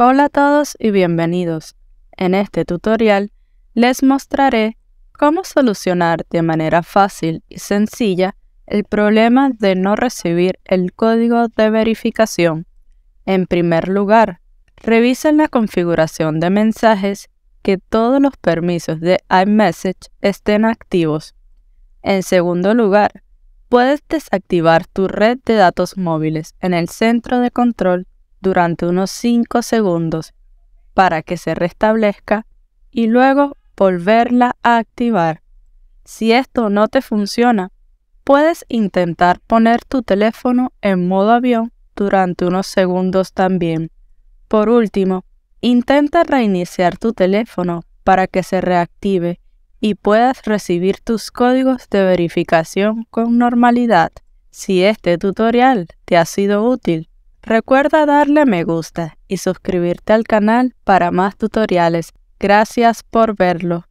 Hola a todos y bienvenidos. En este tutorial les mostraré cómo solucionar de manera fácil y sencilla el problema de no recibir el código de verificación. En primer lugar, revisen la configuración de mensajes que todos los permisos de iMessage estén activos. En segundo lugar, puedes desactivar tu red de datos móviles en el centro de control durante unos 5 segundos para que se restablezca y luego volverla a activar. Si esto no te funciona, puedes intentar poner tu teléfono en modo avión durante unos segundos también. Por último, intenta reiniciar tu teléfono para que se reactive y puedas recibir tus códigos de verificación con normalidad. Si este tutorial te ha sido útil, Recuerda darle me gusta y suscribirte al canal para más tutoriales. Gracias por verlo.